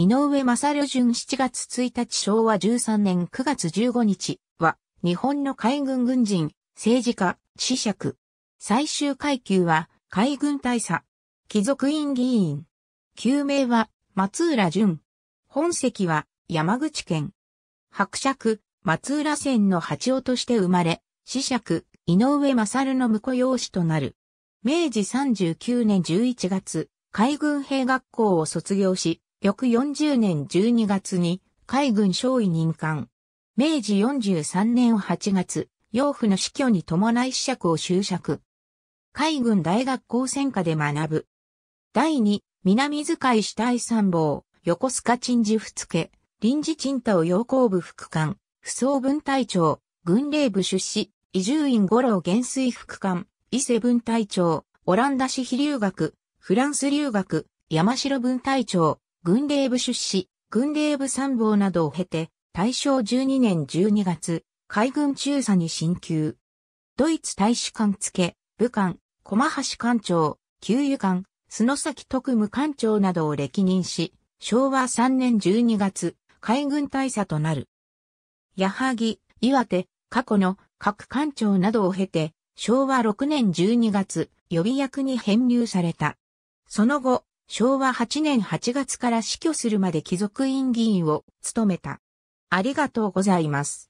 井上正良順7月1日昭和13年9月15日は、日本の海軍軍人、政治家、死爵。最終階級は、海軍大佐。貴族院議員。旧名は、松浦淳。本籍は、山口県。伯爵、松浦線の八尾として生まれ、死爵、井上正の婿養子となる。明治39年11月、海軍兵学校を卒業し、翌40年12月に海軍少尉任官。明治43年8月、養父の死去に伴い子爵を就職。海軍大学校専科で学ぶ。第2、南使い死体参謀、横須賀鎮寺府付、臨時鎮太陽光部副官、不装分隊長、軍令部出資、伊住院五郎元帥副官、伊勢分隊長、オランダ市非留学、フランス留学、山城分隊長、軍令部出資、軍令部参謀などを経て、大正12年12月、海軍中佐に進級。ドイツ大使館付、武官、駒橋艦長、給油艦、須崎特務艦長などを歴任し、昭和3年12月、海軍大佐となる。矢作、岩手、過去の各艦長などを経て、昭和6年12月、予備役に編入された。その後、昭和8年8月から死去するまで貴族院議員を務めた。ありがとうございます。